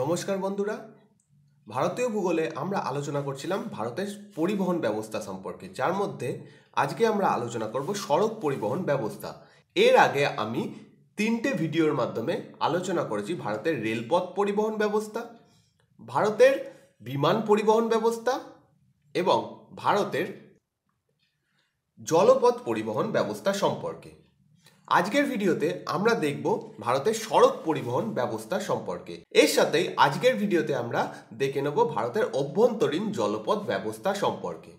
নমস্কার বন্ধুরা ভারতীয় ভূগোলে আমরা আলোচনা করছিলাম ভারতের পরিবহন ব্যবস্থা সম্পর্কে যার মধ্যে আজকে আমরা আলোচনা করব সড়ক পরিবহন ব্যবস্থা এর আগে আমি তিনটে ভিডিওর মাধ্যমে আলোচনা করেছি ভারতের রেলপথ পরিবহন ব্যবস্থা ভারতের বিমান পরিবহন ব্যবস্থা এবং ভারতের জলপথ পরিবহন ব্যবস্থা সম্পর্কে আজকের ভিডিওতে আমরা দেখব ভারতের সড়ক পরিবহন ব্যবস্থা সম্পর্কে এর সাথেই আজকের ভিডিওতে আমরা দেখে নেব ভারতের অভ্যন্তরীণ জলপথ ব্যবস্থা সম্পর্কে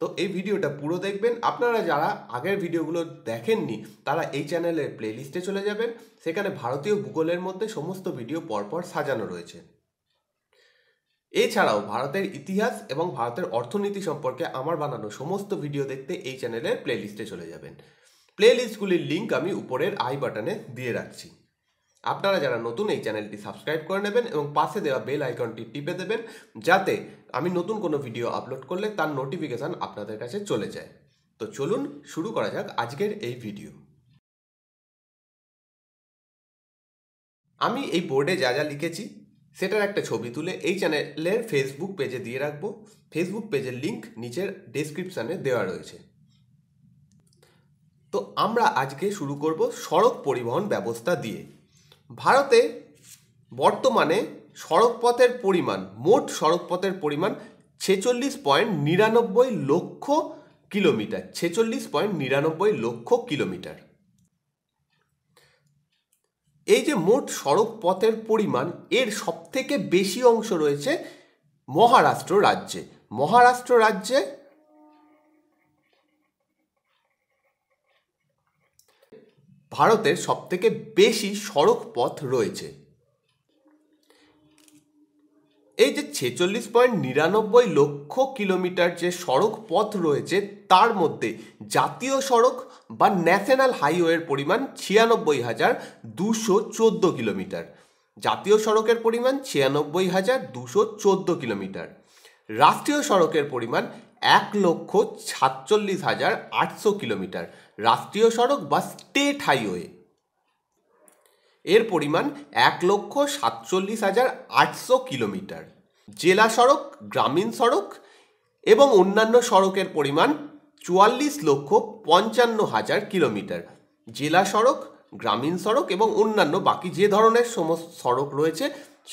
তো এই ভিডিওটা পুরো দেখবেন আপনারা যারা আগের ভিডিওগুলো দেখেননি তারা এই চ্যানেলের প্লেলিস্টে চলে যাবেন সেখানে ভারতীয় ভূগোলের মধ্যে সমস্ত ভিডিও পরপর সাজানো রয়েছে এছাড়াও ভারতের ইতিহাস এবং ভারতের অর্থনীতি সম্পর্কে আমার বানানো সমস্ত ভিডিও দেখতে এই চ্যানেলের প্লেলিস্টে চলে যাবেন প্লে লিস্টগুলির লিঙ্ক আমি উপরের আই বাটনে দিয়ে রাখছি আপনারা যারা নতুন এই চ্যানেলটি সাবস্ক্রাইব করে নেবেন এবং পাশে দেওয়া বেল আইকনটি টিপে দেবেন যাতে আমি নতুন কোনো ভিডিও আপলোড করলে তার নোটিফিকেশান আপনাদের কাছে চলে যায় তো চলুন শুরু করা যাক আজকের এই ভিডিও আমি এই বোর্ডে যা যা লিখেছি সেটার একটা ছবি তুলে এই চ্যানেলের ফেসবুক পেজে দিয়ে রাখবো ফেসবুক পেজের লিঙ্ক নিচের ডেসক্রিপশানে দেওয়া রয়েছে তো আমরা আজকে শুরু করব সড়ক পরিবহন ব্যবস্থা দিয়ে ভারতে বর্তমানে সড়কপথের পরিমাণ মোট সড়কপথের পরিমাণ ছেচল্লিশ পয়েন্ট নিরানব্বই লক্ষ কিলোমিটার ছেচল্লিশ পয়েন্ট নিরানব্বই লক্ষ কিলোমিটার এই যে মোট সড়ক পথের পরিমাণ এর সবথেকে বেশি অংশ রয়েছে মহারাষ্ট্র রাজ্যে মহারাষ্ট্র রাজ্যে ভারতের সবথেকে বেশি সড়ক পথ রয়েছে এই যে ছেচল্লিশ পয়েন্ট নিরানব্বই লক্ষ কিলোমিটার যে সড়ক পথ রয়েছে তার মধ্যে জাতীয় সড়ক বা ন্যাশনাল হাইওয়ের পরিমাণ ছিয়ানব্বই হাজার দুশো চোদ্দো কিলোমিটার জাতীয় সড়কের পরিমাণ ছিয়ানব্বই হাজার দুশো চোদ্দো কিলোমিটার রাষ্ট্রীয় সড়কের পরিমাণ এক লক্ষ সাতচল্লিশ হাজার আটশো কিলোমিটার রাষ্ট্রীয় সড়ক বা স্টেট হাইওয়ে এর পরিমাণ এক লক্ষ সাতচল্লিশ হাজার আটশো কিলোমিটার জেলা সড়ক গ্রামীণ সড়ক এবং অন্যান্য সড়কের পরিমাণ চুয়াল্লিশ লক্ষ পঞ্চান্ন হাজার কিলোমিটার জেলা সড়ক গ্রামীণ সড়ক এবং অন্যান্য বাকি যে ধরনের সমস্ত সড়ক রয়েছে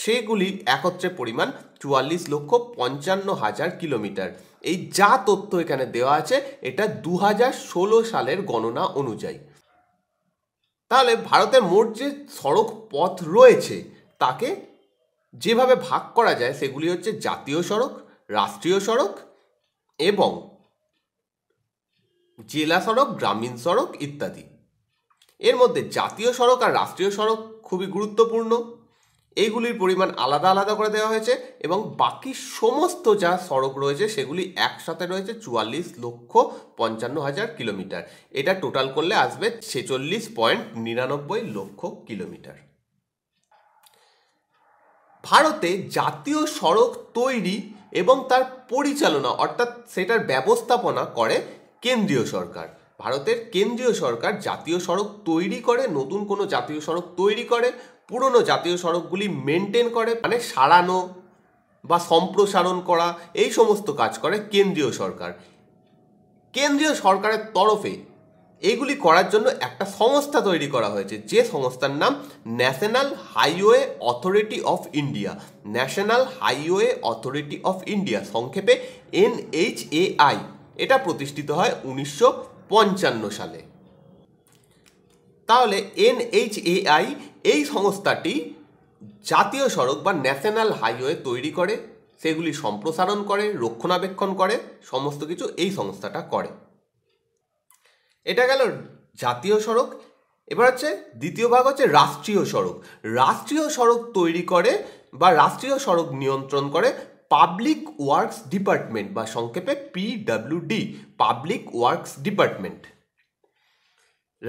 সেগুলি একত্রে পরিমাণ চুয়াল্লিশ লক্ষ পঞ্চান্ন হাজার কিলোমিটার এই যা তথ্য এখানে দেওয়া আছে এটা দু সালের গণনা অনুযায়ী তাহলে ভারতের মোট যে সড়ক পথ রয়েছে তাকে যেভাবে ভাগ করা যায় সেগুলি হচ্ছে জাতীয় সড়ক রাষ্ট্রীয় সড়ক এবং জেলা সড়ক গ্রামীণ সড়ক ইত্যাদি এর মধ্যে জাতীয় সড়ক আর রাষ্ট্রীয় সড়ক খুবই গুরুত্বপূর্ণ এইগুলির পরিমাণ আলাদা আলাদা করে দেওয়া হয়েছে এবং বাকি সমস্ত যা সড়ক রয়েছে সেগুলি একসাথে রয়েছে চুয়াল্লিশ লক্ষ পঞ্চান্ন হাজার কিলোমিটার এটা টোটাল করলে আসবে ছেচল্লিশ পয়েন্ট নিরানব্বই লক্ষ কিলোমিটার ভারতে জাতীয় সড়ক তৈরি এবং তার পরিচালনা অর্থাৎ সেটার ব্যবস্থাপনা করে কেন্দ্রীয় সরকার ভারতের কেন্দ্রীয় সরকার জাতীয় সড়ক তৈরি করে নতুন কোনো জাতীয় সড়ক তৈরি করে পুরনো জাতীয় সড়কগুলি মেনটেন করে মানে সারানো বা সম্প্রসারণ করা এই সমস্ত কাজ করে কেন্দ্রীয় সরকার কেন্দ্রীয় সরকারের তরফে এইগুলি করার জন্য একটা সংস্থা তৈরি করা হয়েছে যে সংস্থার নাম national highway authority of India national highway authority of India সংক্ষেপে এনএইচএআই এটা প্রতিষ্ঠিত হয় উনিশশো সালে তাহলে এনএইচএআই এই সংস্থাটি জাতীয় সড়ক বা ন্যাশনাল হাইওয়ে তৈরি করে সেগুলি সম্প্রসারণ করে রক্ষণাবেক্ষণ করে সমস্ত কিছু এই সংস্থাটা করে এটা গেল জাতীয় সড়ক এবার হচ্ছে দ্বিতীয় ভাগ হচ্ছে রাষ্ট্রীয় সড়ক রাষ্ট্রীয় সড়ক তৈরি করে বা রাষ্ট্রীয় সড়ক নিয়ন্ত্রণ করে পাবলিক ওয়ার্কস ডিপার্টমেন্ট বা সংক্ষেপে ডি পাবলিক ওয়ার্কস ডিপার্টমেন্ট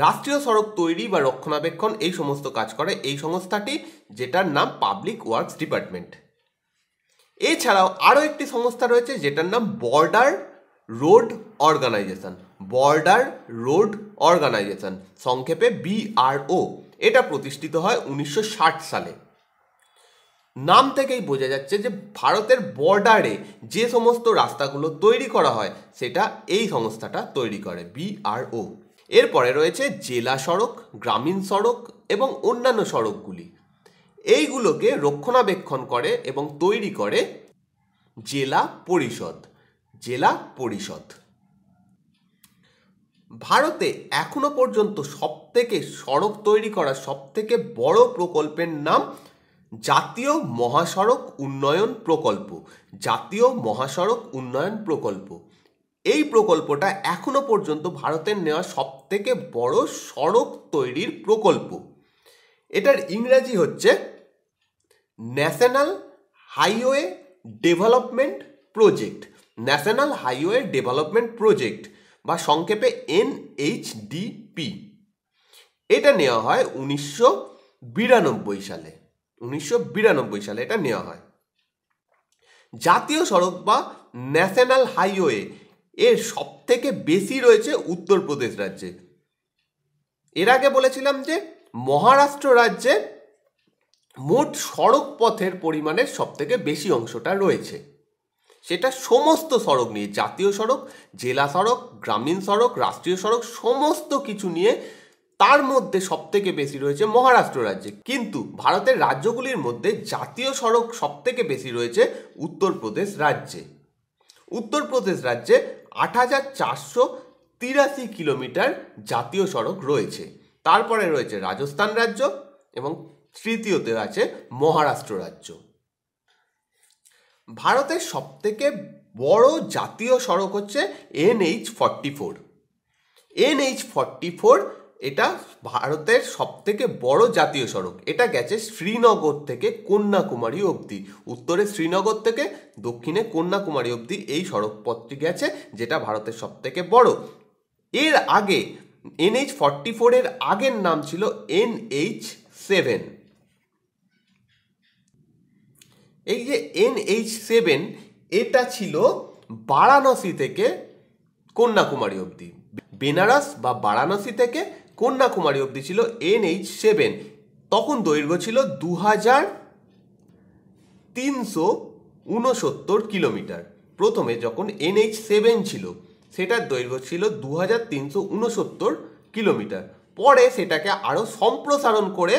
রাষ্ট্রীয় সড়ক তৈরি বা রক্ষণাবেক্ষণ এই সমস্ত কাজ করে এই সংস্থাটি যেটার নাম পাবলিক ওয়ার্কস ডিপার্টমেন্ট এছাড়াও আরও একটি সংস্থা রয়েছে যেটার নাম border road organisation border road organisation সংক্ষেপে বিআরও এটা প্রতিষ্ঠিত হয় উনিশশো সালে নাম থেকেই বোঝা যাচ্ছে যে ভারতের বর্ডারে যে সমস্ত রাস্তাগুলো তৈরি করা হয় সেটা এই সংস্থাটা তৈরি করে বিআরও এরপরে রয়েছে জেলা সড়ক গ্রামীণ সড়ক এবং অন্যান্য সড়কগুলি এইগুলোকে রক্ষণাবেক্ষণ করে এবং তৈরি করে জেলা পরিষদ জেলা পরিষদ ভারতে এখনো পর্যন্ত সবথেকে সড়ক তৈরি করা সব থেকে বড় প্রকল্পের নাম জাতীয় মহাসড়ক উন্নয়ন প্রকল্প জাতীয় মহাসড়ক উন্নয়ন প্রকল্প এই প্রকল্পটা এখনো পর্যন্ত ভারতের নেওয়া সব থেকে বড় সড়ক তৈরির প্রকল্প এটার ইংরাজি হচ্ছে national highway development project national highway development project বা সংক্ষেপে এনএইচডিপি এটা নেওয়া হয় উনিশশো বিরানব্বই সালে উনিশশো বিরানব্বই সালে এটা নেওয়া হয় জাতীয় সড়ক বা ন্যাশনাল হাইওয়ে এর সব থেকে বেশি রয়েছে উত্তরপ্রদেশ রাজ্যে এর আগে বলেছিলাম যে মহারাষ্ট্র রাজ্যে মোট সড়ক পথের পরিমাণের সব থেকে বেশি অংশটা রয়েছে সেটা সমস্ত সড়ক নিয়ে জাতীয় সড়ক জেলা সড়ক গ্রামীণ সড়ক রাষ্ট্রীয় সড়ক সমস্ত কিছু নিয়ে তার মধ্যে সব থেকে বেশি রয়েছে মহারাষ্ট্র রাজ্যে কিন্তু ভারতের রাজ্যগুলির মধ্যে জাতীয় সড়ক সব থেকে বেশি রয়েছে উত্তরপ্রদেশ রাজ্যে উত্তরপ্রদেশ রাজ্যে আট হাজার চারশো তিরাশি কিলোমিটার জাতীয় সড়ক রয়েছে তারপরে রয়েছে রাজস্থান রাজ্য এবং তৃতীয়তে আছে মহারাষ্ট্র রাজ্য ভারতের সবথেকে বড় জাতীয় সড়ক হচ্ছে NH forty four NH forty four এটা ভারতের সবথেকে বড় জাতীয় সড়ক এটা গেছে শ্রীনগর থেকে কন্যাকুমারী অবধি উত্তরে শ্রীনগর থেকে দক্ষিণে কন্যাকুমারী অবধি এই সড়ক পথটি গেছে যেটা ভারতের সবথেকে বড় এর আগে এনএইচ ফর্টি ফোরের আগের নাম ছিল এনএইচ সেভেন এই যে এনএইচ সেভেন এটা ছিল বারাণসী থেকে কন্যাকুমারী অবধি বেনারস বা বারাণসী থেকে কন্যাকুমারী অবধি ছিল এন এইচ সেভেন তখন দৈর্ঘ্য ছিল দু হাজার তিনশো ঊনসত্তর কিলোমিটার প্রথমে যখন এনএইচ সেভেন ছিল সেটার দৈর্ঘ্য ছিল দু হাজার তিনশো ঊনসত্তর কিলোমিটার পরে সেটাকে আরও সম্প্রসারণ করে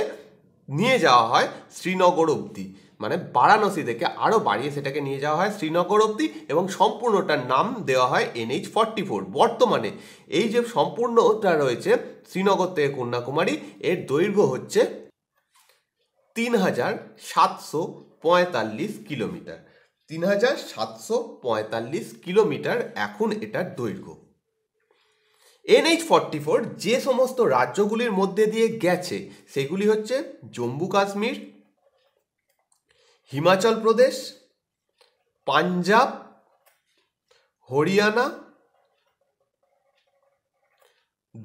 নিয়ে যাওয়া হয় শ্রীনগর অবধি মানে বারাণসী থেকে আরও বাড়িয়ে সেটাকে নিয়ে যাওয়া হয় শ্রীনগর অবধি এবং সম্পূর্ণটার নাম দেওয়া হয় এনএইচ ফর্টি ফোর বর্তমানে এই যে সম্পূর্ণটা রয়েছে শ্রীনগর থেকে কন্যাকুমারী এর দৈর্ঘ্য হচ্ছে তিন হাজার সাতশো পঁয়তাল্লিশ কিলোমিটার তিন হাজার সাতশো পঁয়তাল্লিশ কিলোমিটার এখন এটার দৈর্ঘ্য এনএইচ ফর্টি ফোর যে সমস্ত রাজ্যগুলির মধ্যে দিয়ে গেছে সেগুলি হচ্ছে জম্মু কাশ্মীর হিমাচল প্রদেশ পাঞ্জাব হরিয়ানা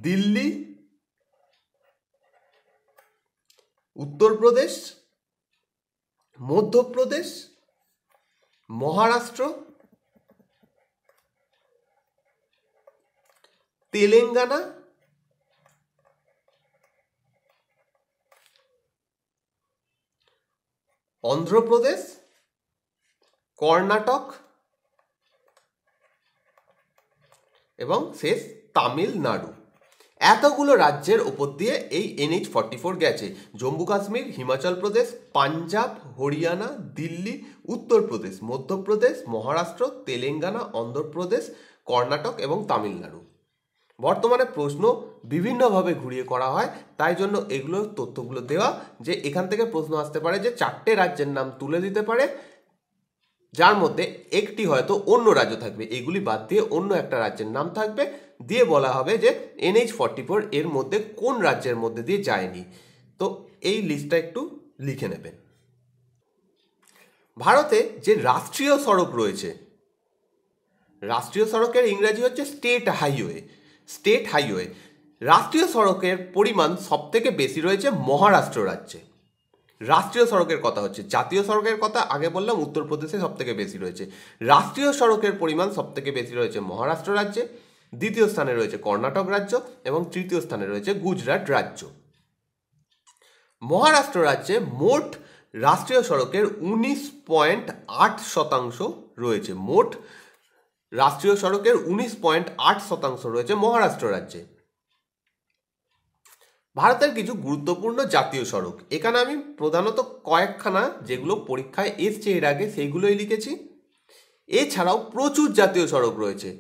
দিল্লি উত্তরপ্রদেশ মধ্যপ্রদেশ মহারাষ্ট্র তেলেঙ্গানা অন্ধ্রপ্রদেশ কর্ণাটক এবং শেষ তামিলনাড়ু এতগুলো রাজ্যের ওপর দিয়ে এই এনএইচ ফর্টি ফোর গেছে জম্মু কাশ্মীর হিমাচল প্রদেশ পাঞ্জাব হরিয়ানা দিল্লি উত্তরপ্রদেশ মধ্যপ্রদেশ মহারাষ্ট্র তেলেঙ্গানা অন্ধ্রপ্রদেশ কর্ণাটক এবং তামিলনাড়ু বর্তমানে প্রশ্ন বিভিন্নভাবে ঘুরিয়ে করা হয় তাই জন্য এগুলো তথ্যগুলো দেওয়া যে এখান থেকে প্রশ্ন আসতে পারে যে চারটে রাজ্যের নাম তুলে দিতে পারে যার মধ্যে একটি হয়তো অন্য রাজ্য থাকবে এগুলি বাদ দিয়ে অন্য একটা রাজ্যের নাম থাকবে দিয়ে বলা হবে যে এনএইচ ফর্টি ফোর এর মধ্যে কোন রাজ্যের মধ্যে দিয়ে যায়নি তো এই লিস্টটা একটু লিখে নেবেন ভারতে যে রাষ্ট্রীয় সড়ক রয়েছে রাষ্ট্রীয় সড়কের ইংরাজি হচ্ছে স্টেট হাইওয়ে স্টেট হাইওয়ে রাষ্ট্রীয় সড়কের পরিমাণ সবথেকে বেশি রয়েছে মহারাষ্ট্র রাজ্যে রাষ্ট্রীয় সড়কের কথা হচ্ছে জাতীয় সড়কের কথা আগে বললাম উত্তরপ্রদেশে সবথেকে বেশি রয়েছে রাষ্ট্রীয় সড়কের পরিমাণ সবথেকে বেশি রয়েছে মহারাষ্ট্র রাজ্যে দ্বিতীয় স্থানে রয়েছে কর্ণাটক রাজ্য এবং তৃতীয় স্থানে রয়েছে গুজরাট রাজ্য মহারাষ্ট্র রাজ্যে মোট রাষ্ট্রীয় সড়কের উনিশ পয়েন্ট আট শতাংশ রয়েছে মোট রাষ্ট্রীয় সড়কের উনিশ পয়েন্ট আট শতাংশ রয়েছে মহারাষ্ট্র রাজ্যে ভারতের কিছু গুরুত্বপূর্ণ জাতীয় সড়ক এখানে আমি প্রধানত কয়েকখানা যেগুলো পরীক্ষায় এসছে এর আগে সেইগুলোই লিখেছি এছাড়াও প্রচুর জাতীয় সড়ক রয়েছে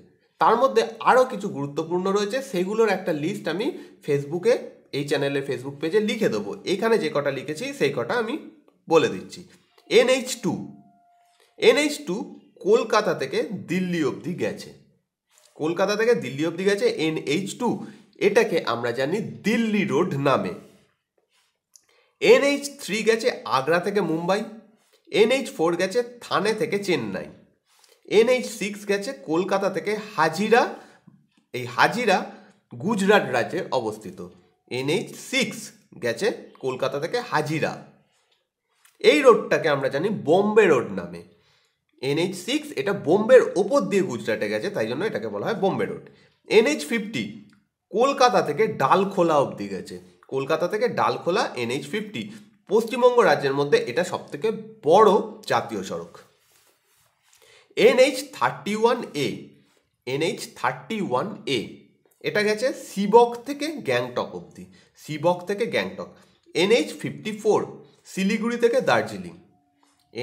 তার মধ্যে আরও কিছু গুরুত্বপূর্ণ রয়েছে সেগুলোর একটা লিস্ট আমি ফেসবুকে এই চ্যানেলের ফেসবুক পেজে লিখে দেবো এখানে যে কটা লিখেছি সেই কটা আমি বলে দিচ্ছি NH two NH two Kolkata থেকে দিল্লি অবধি গেছে কলকাতা থেকে দিল্লি অবধি গেছে এন এইচ টু এটাকে আমরা জানি দিল্লি রোড নামে এন এইচ থ্রি গেছে আগ্রা থেকে মুম্বাই এন এইচ ফোর গেছে থানে থেকে চেন্নাই এন এইচ সিক্স গেছে কলকাতা থেকে হাজিরা এই হাজিরা গুজরাট রাজ্যে অবস্থিত এন এইচ সিক্স গেছে কলকাতা থেকে হাজিরা এই রোডটাকে আমরা জানি বোম্বে রোড নামে এনএইচ সিক্স এটা বোম্বের ওপর দিয়ে গুজরাটে গেছে তাই জন্য এটাকে বলা হয় Bombay road NH fifty Kolkata থেকে ডালখোলা অবধি গেছে কলকাতা থেকে ডালখোলা এনএইচ ফিফটি পশ্চিমবঙ্গ রাজ্যের মধ্যে এটা সবথেকে বড় জাতীয় সড়ক NH thirty one A NH thirty one A এটা গেছে সিবক থেকে গ্যাংটক অবধি সিবক থেকে Gangtok NH fifty four Siliguri থেকে Darjeeling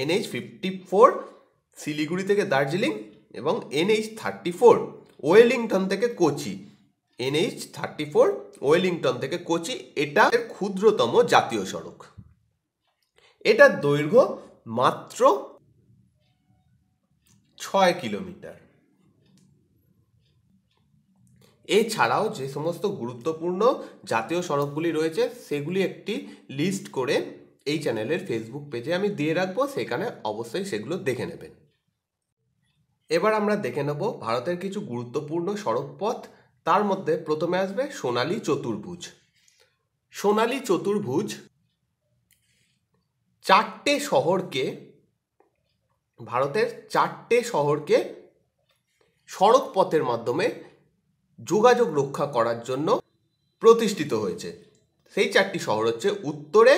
NH fifty four Siliguri থেকে দার্জিলিং এবং এনএইচ থার্টি ফোর ওয়েলিংটন থেকে Kochi NH thirty four Wellington থেকে কোচি এটা এর ক্ষুদ্রতম জাতীয় সড়ক এটার দৈর্ঘ্য মাত্র ছয় কিলোমিটার এছাড়াও যে সমস্ত গুরুত্বপূর্ণ জাতীয় সড়কগুলি রয়েছে সেগুলি একটি লিস্ট করে এই চ্যানেলের ফেসবুক পেজে আমি দিয়ে রাখবো সেখানে অবশ্যই সেগুলো দেখে নেবেন এবার আমরা দেখে নেব ভারতের কিছু গুরুত্বপূর্ণ সড়কপথ তার মধ্যে প্রথমে আসবে সোনালী চতুর্ভুজ সোনালী চতুর্ভুজ চারটে শহরকে ভারতের চারটে শহরকে সড়ক পথের মাধ্যমে যোগাযোগ রক্ষা করার জন্য প্রতিষ্ঠিত হয়েছে সেই চারটি শহর হচ্ছে উত্তরে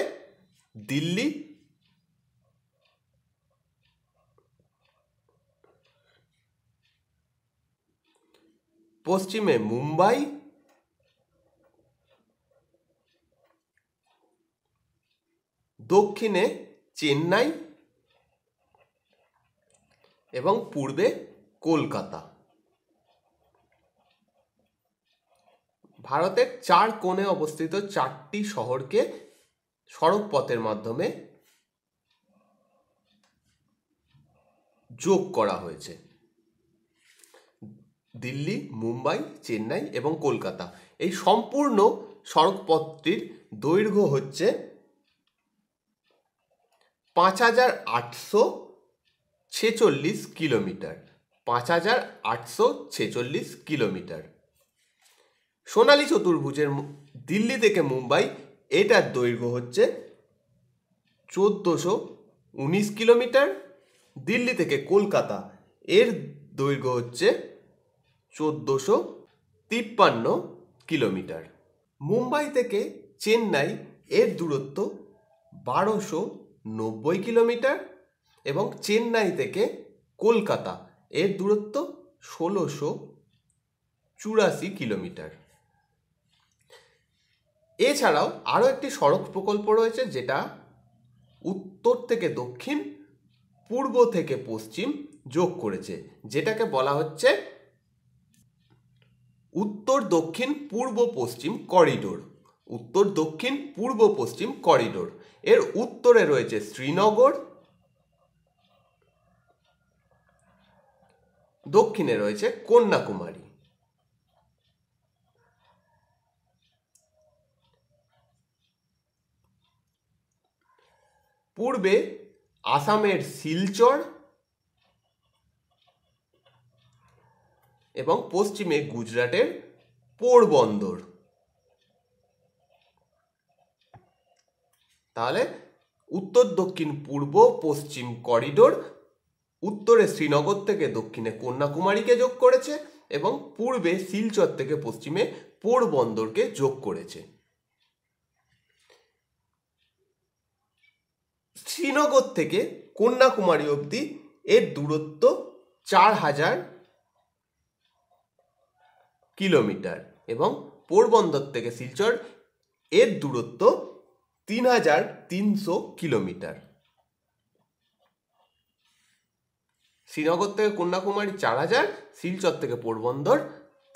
দিল্লি পশ্চিমে মুম্বাই দক্ষিণে চেন্নাই এবং পূর্বে কলকাতা ভারতের চার কোণে অবস্থিত চারটি শহরকে সড়ক পথের মাধ্যমে যোগ করা হয়েছে দিল্লি মুম্বাই চেন্নাই এবং কলকাতা এই সম্পূর্ণ সড়কপথটির দৈর্ঘ্য হচ্ছে পাঁচ হাজার আটশো ছেচল্লিশ কিলোমিটার পাঁচ হাজার আটশো ছেচল্লিশ কিলোমিটার সোনালী চতুর্ভুজের দিল্লি থেকে মুম্বাই এটার দৈর্ঘ্য হচ্ছে চোদ্দোশো উনিশ কিলোমিটার দিল্লি থেকে কলকাতা এর দৈর্ঘ্য হচ্ছে চোদ্দোশো তিপ্পান্ন কিলোমিটার মুম্বাই থেকে চেন্নাই এর দূরত্ব বারোশো নব্বই কিলোমিটার এবং চেন্নাই থেকে কলকাতা এর দূরত্ব ষোলোশো চুরাশি কিলোমিটার এছাড়াও আরও একটি সড়ক প্রকল্প রয়েছে যেটা উত্তর থেকে দক্ষিণ পূর্ব থেকে পশ্চিম যোগ করেছে যেটাকে বলা হচ্ছে উত্তর দক্ষিণ পূর্ব পশ্চিম করিডোর উত্তর দক্ষিণ পূর্ব পশ্চিম করিডোর এর উত্তরে রয়েছে শ্রীনগর দক্ষিণে রয়েছে কন্যাকুমারী পূর্বে আসামের শিলচর এবং পশ্চিমে গুজরাটের পোরবন্দর তাহলে উত্তর দক্ষিণ পূর্ব পশ্চিম করিডোর উত্তরে শ্রীনগর থেকে দক্ষিণে কন্যাকুমারীকে যোগ করেছে এবং পূর্বে শিলচর থেকে পশ্চিমে পোরবন্দরকে যোগ করেছে শ্রীনগর থেকে কন্যাকুমারী অবধি এর দূরত্ব চার হাজার কিলোমিটার এবং পোরবন্দর থেকে শিলচর এর দূরত্ব তিন হাজার তিনশো কিলোমিটার শ্রীনগর থেকে কন্যাকুমারী চার হাজার শিলচর থেকে পোরবন্দর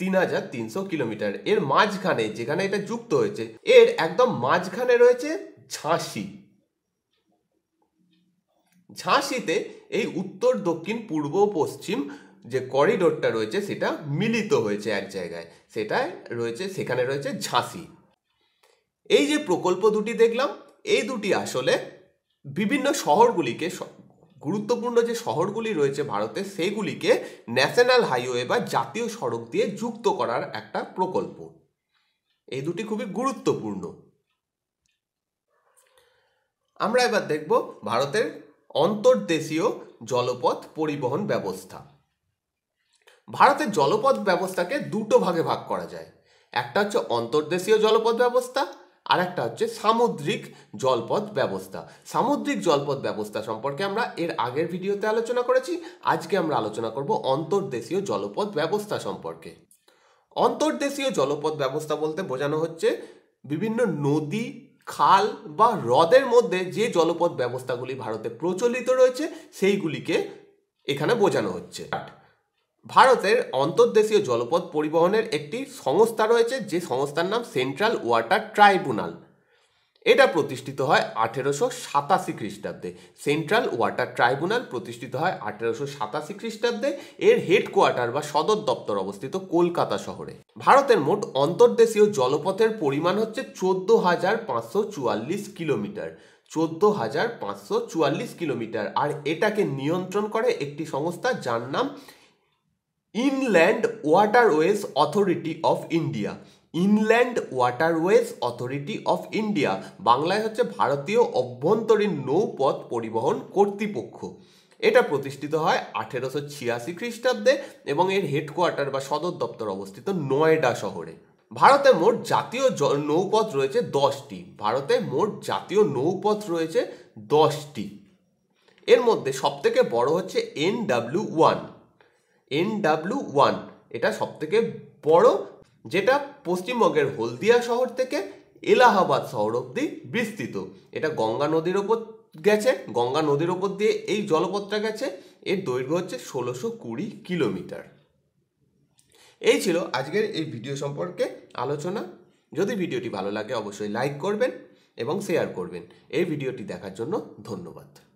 তিন হাজার তিনশো কিলোমিটার এর মাঝখানে যেখানে এটা যুক্ত হয়েছে এর একদম মাঝখানে রয়েছে ঝাঁসি ঝাঁসিতে এই উত্তর দক্ষিণ পূর্ব পশ্চিম যে করিডোরটা রয়েছে সেটা মিলিত হয়েছে এক জায়গায় সেটায় রয়েছে সেখানে রয়েছে ঝাঁসি এই যে প্রকল্প দুটি দেখলাম এই দুটি আসলে বিভিন্ন শহরগুলিকে গুরুত্বপূর্ণ যে শহরগুলি রয়েছে ভারতে সেগুলিকে ন্যাশনাল হাইওয়ে বা জাতীয় সড়ক দিয়ে যুক্ত করার একটা প্রকল্প এই দুটি খুবই গুরুত্বপূর্ণ আমরা এবার দেখব ভারতের অন্তর্দেশীয় জলপথ পরিবহন ব্যবস্থা ভারতের জলপথ ব্যবস্থাকে দুটো ভাগে ভাগ করা যায় একটা হচ্ছে অন্তর্দেশীয় জলপথ ব্যবস্থা আর একটা হচ্ছে সামুদ্রিক জলপথ ব্যবস্থা সামুদ্রিক জলপথ ব্যবস্থা সম্পর্কে আমরা এর আগের ভিডিওতে আলোচনা করেছি আজকে আমরা আলোচনা করব অন্তর্দেশীয় জলপথ ব্যবস্থা সম্পর্কে অন্তর্দেশীয় জলপথ ব্যবস্থা বলতে বোঝানো হচ্ছে বিভিন্ন নদী খাল বা হ্রদের মধ্যে যে জলপথ ব্যবস্থাগুলি ভারতে প্রচলিত রয়েছে সেইগুলিকে এখানে বোঝানো হচ্ছে ভারতের অন্তর্দেশীয় জলপথ পরিবহনের একটি সংস্থা রয়েছে যে সংস্থার নাম সেন্ট্রাল ওয়াটার ট্রাইব্যুনাল এটা প্রতিষ্ঠিত হয় আঠেরোশো সাতাশি খ্রিস্টাব্দে সেন্ট্রাল ওয়াটার ট্রাইব্যুনাল প্রতিষ্ঠিত হয় আঠেরোশো সাতাশি খ্রিস্টাব্দে এর হেডকোয়ার্টার বা সদর দপ্তর অবস্থিত কলকাতা শহরে ভারতের মোট অন্তর্দেশীয় জলপথের পরিমাণ হচ্ছে চোদ্দ হাজার পাঁচশো চুয়াল্লিশ কিলোমিটার চোদ্দ হাজার পাঁচশো চুয়াল্লিশ কিলোমিটার আর এটাকে নিয়ন্ত্রণ করে একটি সংস্থা যার নাম inland waterways authority of India inland waterways authority of India বাংলায় হচ্ছে ভারতীয় অভ্যন্তরীণ নৌপথ পরিবহন কর্তৃপক্ষ এটা প্রতিষ্ঠিত হয় আঠেরোশো ছিয়াশি খ্রিস্টাব্দে এবং এর হেডকোয়ার্টার বা সদর দপ্তর অবস্থিত নয়ডা শহরে ভারতে মোট জাতীয় নৌপথ রয়েছে দশটি ভারতে মোট জাতীয় নৌপথ রয়েছে দশটি এর মধ্যে সবথেকে বড় হচ্ছে N W one N W one এটা সবথেকে বড় যেটা পশ্চিমবঙ্গের হলদিয়া শহর থেকে এলাহাবাদ শহর অব্দি বিস্তৃত এটা গঙ্গা নদীর ওপর গেছে গঙ্গা নদীর ওপর দিয়ে এই জলপথটা গেছে এর দৈর্ঘ্য হচ্ছে ষোলোশো কুড়ি কিলোমিটার এই ছিল আজকের এই ভিডিও সম্পর্কে আলোচনা যদি ভিডিওটি ভালো লাগে অবশ্যই লাইক করবেন এবং শেয়ার করবেন এই ভিডিওটি দেখার জন্য ধন্যবাদ